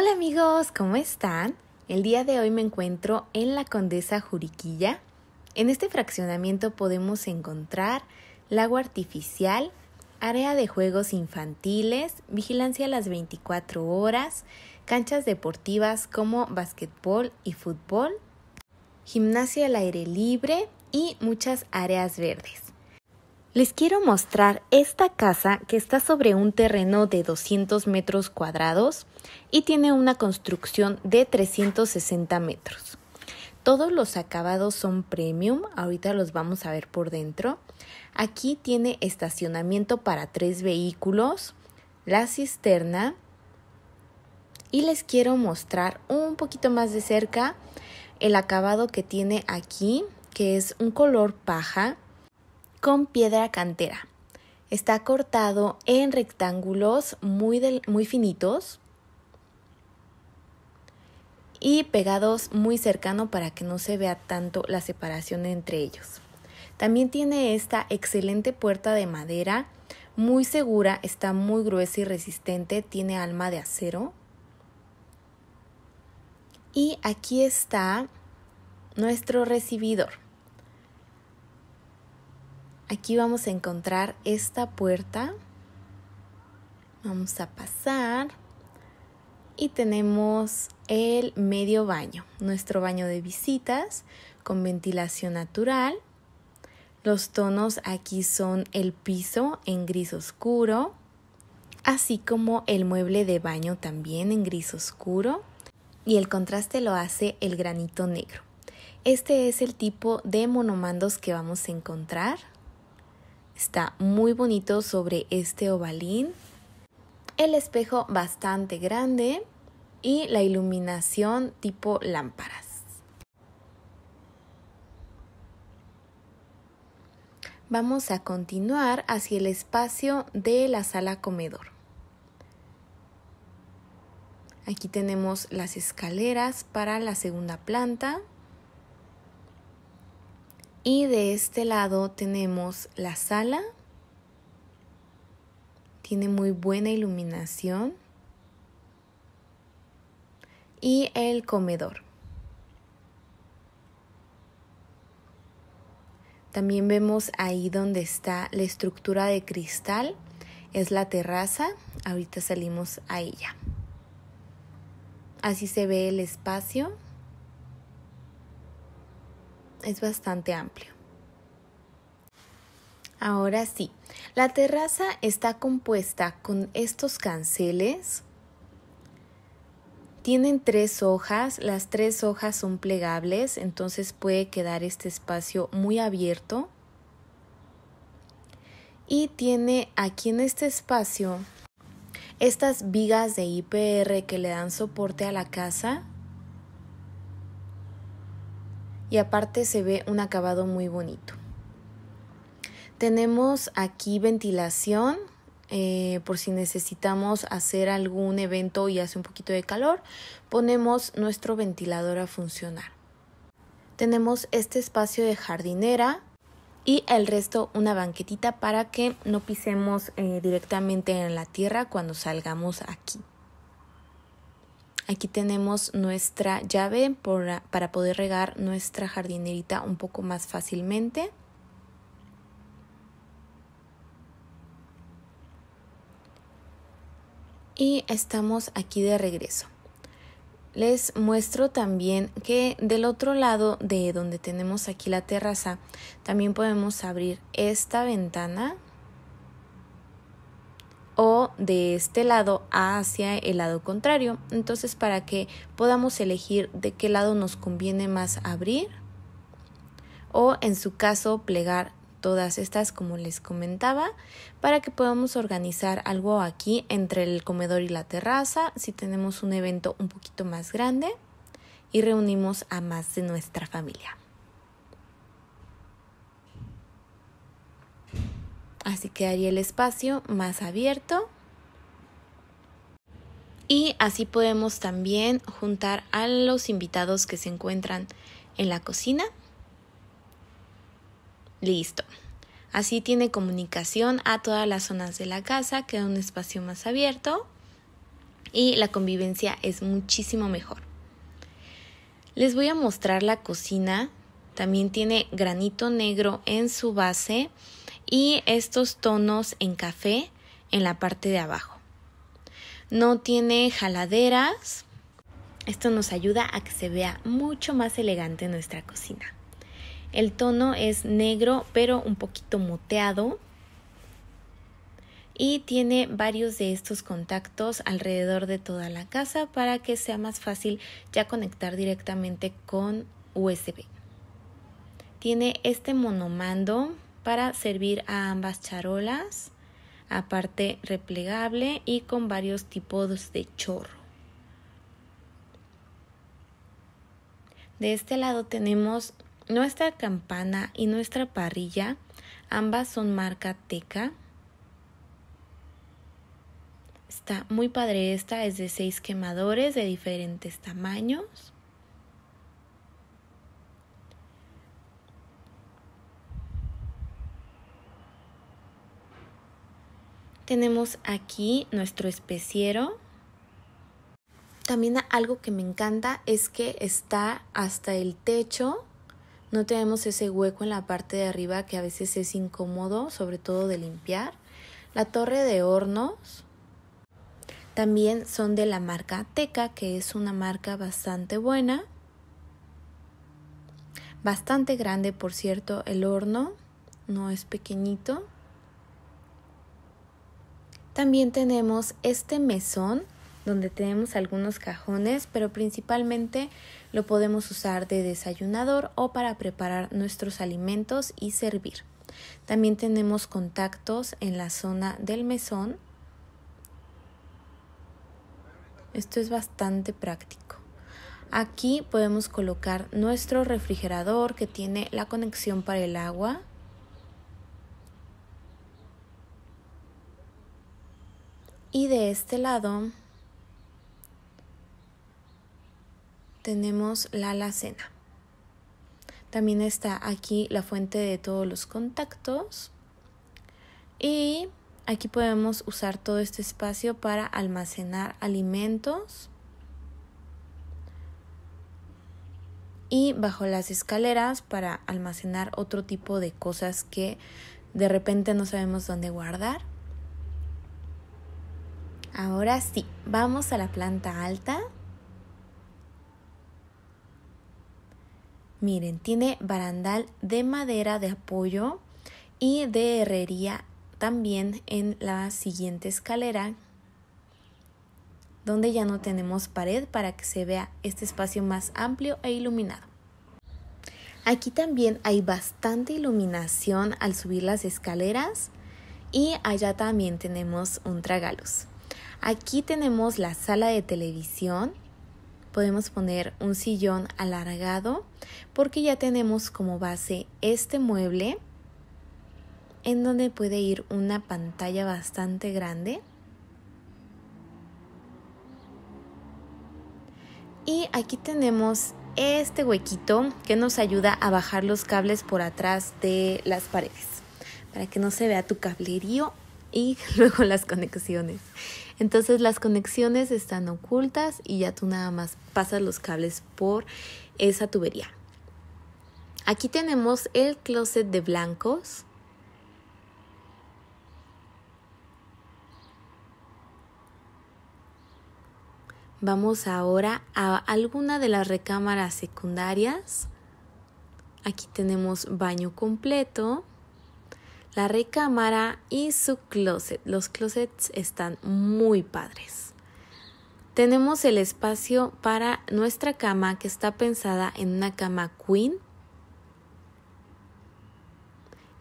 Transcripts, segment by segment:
Hola amigos, ¿cómo están? El día de hoy me encuentro en la Condesa Juriquilla. En este fraccionamiento podemos encontrar lago artificial, área de juegos infantiles, vigilancia a las 24 horas, canchas deportivas como básquetbol y fútbol, gimnasia al aire libre y muchas áreas verdes. Les quiero mostrar esta casa que está sobre un terreno de 200 metros cuadrados y tiene una construcción de 360 metros. Todos los acabados son premium, ahorita los vamos a ver por dentro. Aquí tiene estacionamiento para tres vehículos, la cisterna y les quiero mostrar un poquito más de cerca el acabado que tiene aquí, que es un color paja con piedra cantera. Está cortado en rectángulos muy, muy finitos y pegados muy cercano para que no se vea tanto la separación entre ellos. También tiene esta excelente puerta de madera, muy segura, está muy gruesa y resistente, tiene alma de acero. Y aquí está nuestro recibidor. Aquí vamos a encontrar esta puerta. Vamos a pasar. Y tenemos el medio baño, nuestro baño de visitas con ventilación natural. Los tonos aquí son el piso en gris oscuro, así como el mueble de baño también en gris oscuro y el contraste lo hace el granito negro. Este es el tipo de monomandos que vamos a encontrar. Está muy bonito sobre este ovalín. El espejo bastante grande y la iluminación tipo lámparas. Vamos a continuar hacia el espacio de la sala comedor. Aquí tenemos las escaleras para la segunda planta. Y de este lado tenemos la sala. Tiene muy buena iluminación. Y el comedor. También vemos ahí donde está la estructura de cristal. Es la terraza. Ahorita salimos a ella. Así se ve el espacio es bastante amplio. Ahora sí, la terraza está compuesta con estos canceles. Tienen tres hojas, las tres hojas son plegables, entonces puede quedar este espacio muy abierto. Y tiene aquí en este espacio estas vigas de IPR que le dan soporte a la casa y aparte se ve un acabado muy bonito. Tenemos aquí ventilación eh, por si necesitamos hacer algún evento y hace un poquito de calor, ponemos nuestro ventilador a funcionar. Tenemos este espacio de jardinera y el resto una banquetita para que no pisemos eh, directamente en la tierra cuando salgamos aquí. Aquí tenemos nuestra llave para poder regar nuestra jardinerita un poco más fácilmente. Y estamos aquí de regreso. Les muestro también que del otro lado de donde tenemos aquí la terraza, también podemos abrir esta ventana o de este lado hacia el lado contrario. Entonces para que podamos elegir de qué lado nos conviene más abrir o en su caso plegar todas estas como les comentaba para que podamos organizar algo aquí entre el comedor y la terraza si tenemos un evento un poquito más grande y reunimos a más de nuestra familia. así quedaría el espacio más abierto. Y así podemos también juntar a los invitados que se encuentran en la cocina. Listo. Así tiene comunicación a todas las zonas de la casa, queda un espacio más abierto y la convivencia es muchísimo mejor. Les voy a mostrar la cocina. También tiene granito negro en su base y estos tonos en café en la parte de abajo. No tiene jaladeras. Esto nos ayuda a que se vea mucho más elegante nuestra cocina. El tono es negro pero un poquito moteado y tiene varios de estos contactos alrededor de toda la casa para que sea más fácil ya conectar directamente con USB. Tiene este monomando para servir a ambas charolas, aparte replegable y con varios tipos de chorro. De este lado tenemos nuestra campana y nuestra parrilla, ambas son marca Teca. Está muy padre esta, es de seis quemadores de diferentes tamaños. Tenemos aquí nuestro especiero. También algo que me encanta es que está hasta el techo. No tenemos ese hueco en la parte de arriba que a veces es incómodo, sobre todo de limpiar. La torre de hornos también son de la marca Teca, que es una marca bastante buena. Bastante grande, por cierto, el horno, no es pequeñito. También tenemos este mesón donde tenemos algunos cajones, pero principalmente lo podemos usar de desayunador o para preparar nuestros alimentos y servir. También tenemos contactos en la zona del mesón. Esto es bastante práctico. Aquí podemos colocar nuestro refrigerador que tiene la conexión para el agua. Y de este lado tenemos la alacena. También está aquí la fuente de todos los contactos. Y aquí podemos usar todo este espacio para almacenar alimentos. Y bajo las escaleras para almacenar otro tipo de cosas que de repente no sabemos dónde guardar. Ahora sí, vamos a la planta alta. Miren, tiene barandal de madera de apoyo y de herrería también en la siguiente escalera donde ya no tenemos pared para que se vea este espacio más amplio e iluminado. Aquí también hay bastante iluminación al subir las escaleras y allá también tenemos un tragaluz. Aquí tenemos la sala de televisión. Podemos poner un sillón alargado porque ya tenemos como base este mueble en donde puede ir una pantalla bastante grande. Y aquí tenemos este huequito que nos ayuda a bajar los cables por atrás de las paredes para que no se vea tu cablerío y luego las conexiones. Entonces las conexiones están ocultas y ya tú nada más pasas los cables por esa tubería. Aquí tenemos el closet de blancos. Vamos ahora a alguna de las recámaras secundarias. Aquí tenemos baño completo la recámara y su closet. Los closets están muy padres. Tenemos el espacio para nuestra cama que está pensada en una cama queen.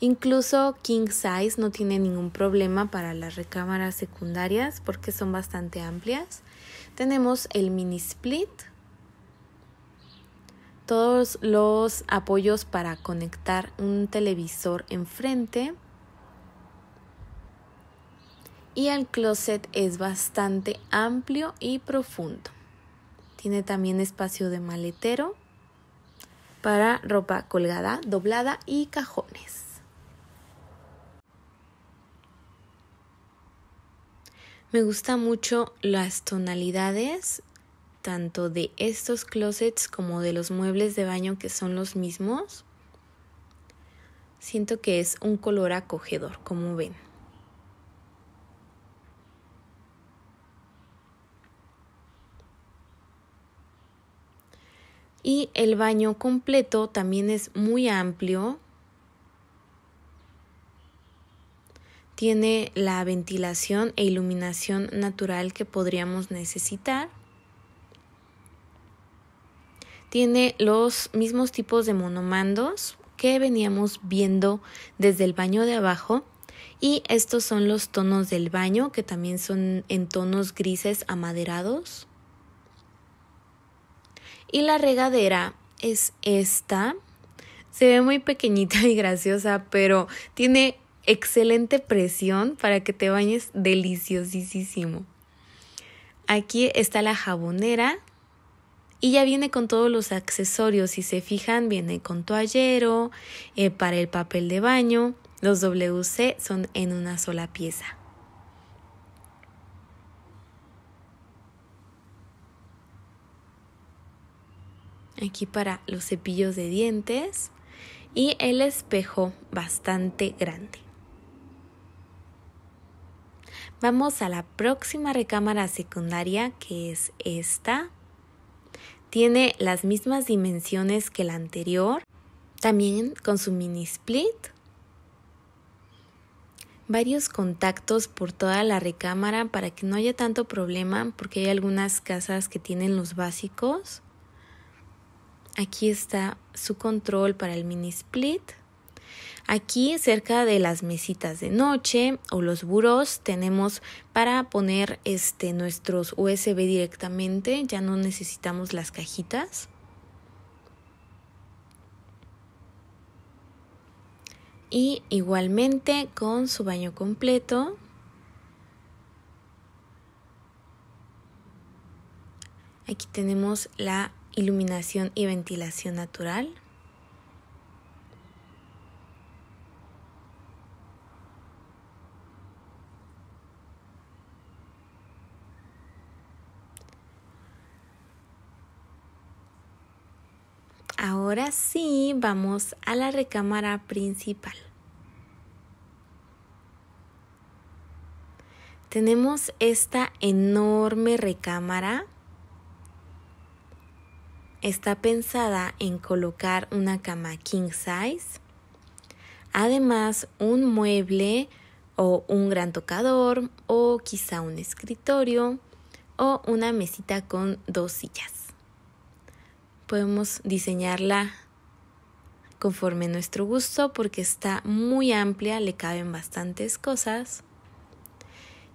Incluso king size no tiene ningún problema para las recámaras secundarias porque son bastante amplias. Tenemos el mini split, todos los apoyos para conectar un televisor enfrente y el closet es bastante amplio y profundo. Tiene también espacio de maletero para ropa colgada, doblada y cajones. Me gusta mucho las tonalidades tanto de estos closets como de los muebles de baño que son los mismos. Siento que es un color acogedor, como ven. y el baño completo también es muy amplio. Tiene la ventilación e iluminación natural que podríamos necesitar. Tiene los mismos tipos de monomandos que veníamos viendo desde el baño de abajo y estos son los tonos del baño que también son en tonos grises amaderados. Y la regadera es esta. Se ve muy pequeñita y graciosa, pero tiene excelente presión para que te bañes deliciosísimo. Aquí está la jabonera y ya viene con todos los accesorios. Si se fijan, viene con toallero, eh, para el papel de baño. Los WC son en una sola pieza. aquí para los cepillos de dientes y el espejo bastante grande. Vamos a la próxima recámara secundaria que es esta. Tiene las mismas dimensiones que la anterior, también con su mini split. Varios contactos por toda la recámara para que no haya tanto problema porque hay algunas casas que tienen los básicos Aquí está su control para el mini split. Aquí cerca de las mesitas de noche o los buros tenemos para poner este, nuestros USB directamente, ya no necesitamos las cajitas. Y igualmente con su baño completo. Aquí tenemos la iluminación y ventilación natural. Ahora sí, vamos a la recámara principal. Tenemos esta enorme recámara está pensada en colocar una cama king size, además un mueble o un gran tocador o quizá un escritorio o una mesita con dos sillas. Podemos diseñarla conforme nuestro gusto porque está muy amplia, le caben bastantes cosas.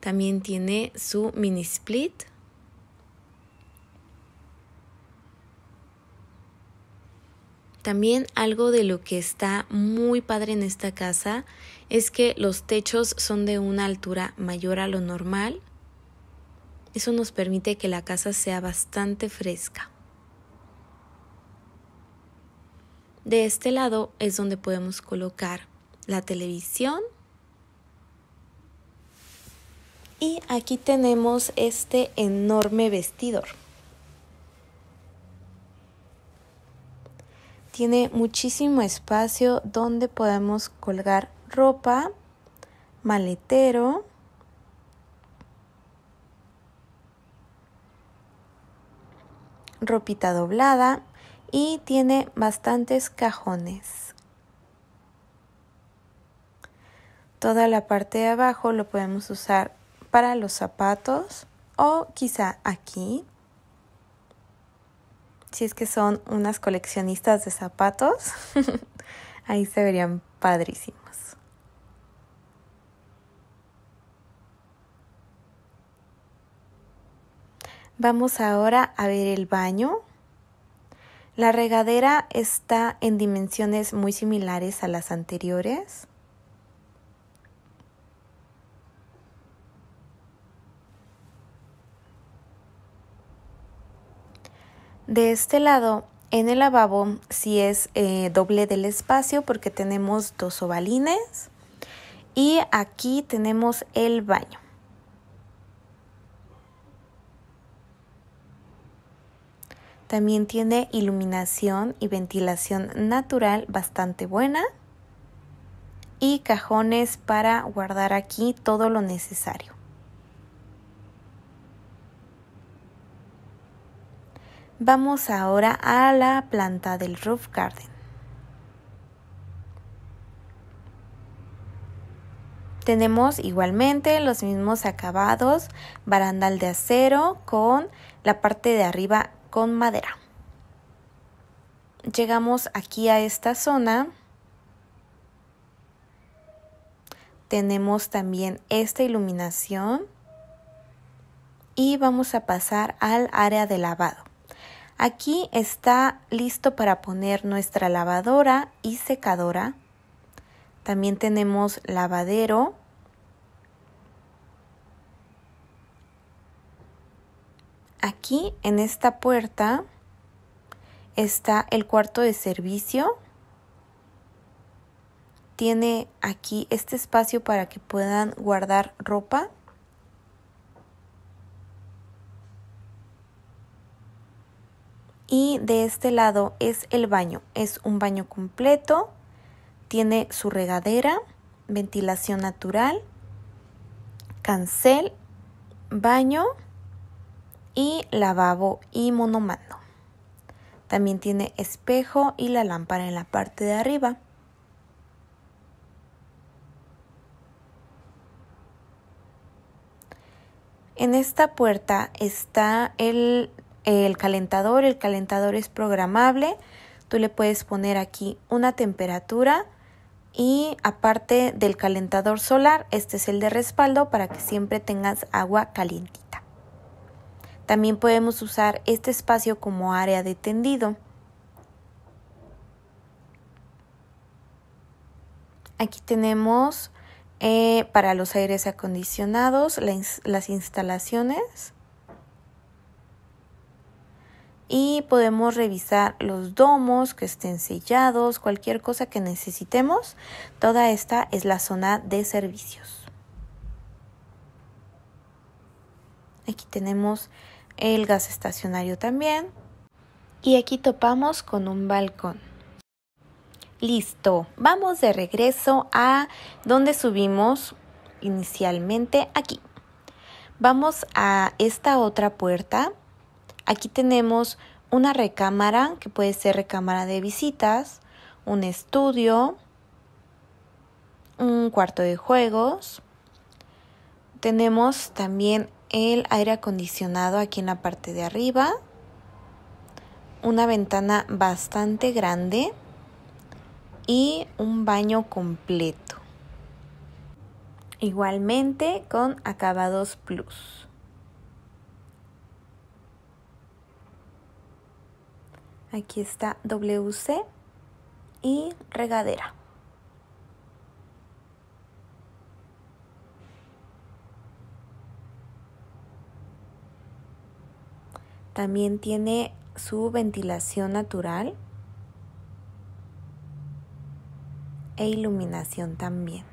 También tiene su mini split también algo de lo que está muy padre en esta casa es que los techos son de una altura mayor a lo normal. Eso nos permite que la casa sea bastante fresca. De este lado es donde podemos colocar la televisión. Y aquí tenemos este enorme vestidor. tiene muchísimo espacio donde podemos colgar ropa, maletero, ropita doblada y tiene bastantes cajones. Toda la parte de abajo lo podemos usar para los zapatos o quizá aquí si es que son unas coleccionistas de zapatos, ahí se verían padrísimos. Vamos ahora a ver el baño. La regadera está en dimensiones muy similares a las anteriores. De este lado, en el lavabo, sí es eh, doble del espacio porque tenemos dos ovalines y aquí tenemos el baño. También tiene iluminación y ventilación natural bastante buena. Y cajones para guardar aquí todo lo necesario. Vamos ahora a la planta del roof garden. Tenemos igualmente los mismos acabados, barandal de acero con la parte de arriba con madera. Llegamos aquí a esta zona. Tenemos también esta iluminación y vamos a pasar al área de lavado. Aquí está listo para poner nuestra lavadora y secadora. También tenemos lavadero. Aquí en esta puerta está el cuarto de servicio. Tiene aquí este espacio para que puedan guardar ropa y de este lado es el baño. Es un baño completo, tiene su regadera, ventilación natural, cancel, baño y lavabo y monomando. También tiene espejo y la lámpara en la parte de arriba. En esta puerta está el el calentador. El calentador es programable. Tú le puedes poner aquí una temperatura y aparte del calentador solar, este es el de respaldo para que siempre tengas agua calientita. También podemos usar este espacio como área de tendido. Aquí tenemos eh, para los aires acondicionados las instalaciones y podemos revisar los domos que estén sellados, cualquier cosa que necesitemos. Toda esta es la zona de servicios. Aquí tenemos el gas estacionario también. Y aquí topamos con un balcón. Listo, vamos de regreso a donde subimos inicialmente aquí. Vamos a esta otra puerta Aquí tenemos una recámara, que puede ser recámara de visitas, un estudio, un cuarto de juegos. Tenemos también el aire acondicionado aquí en la parte de arriba. Una ventana bastante grande y un baño completo. Igualmente con acabados plus. Aquí está WC y regadera. También tiene su ventilación natural e iluminación también.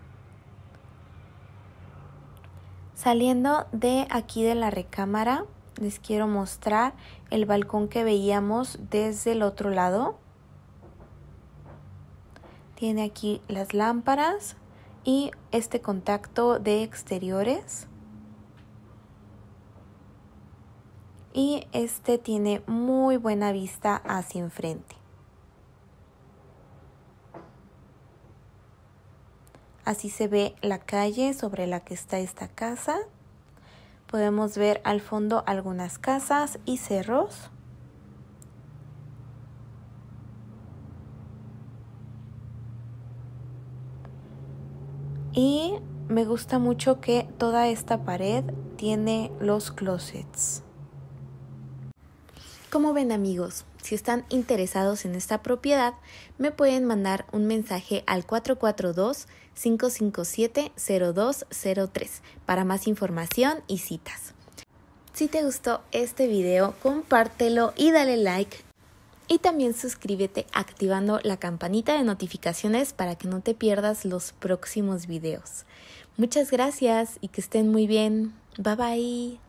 Saliendo de aquí de la recámara, les quiero mostrar el balcón que veíamos desde el otro lado. Tiene aquí las lámparas y este contacto de exteriores. Y este tiene muy buena vista hacia enfrente. Así se ve la calle sobre la que está esta casa. Podemos ver al fondo algunas casas y cerros. Y me gusta mucho que toda esta pared tiene los closets. ¿Cómo ven amigos, si están interesados en esta propiedad, me pueden mandar un mensaje al 442-557-0203 para más información y citas. Si te gustó este video, compártelo y dale like. Y también suscríbete activando la campanita de notificaciones para que no te pierdas los próximos videos. Muchas gracias y que estén muy bien. Bye bye.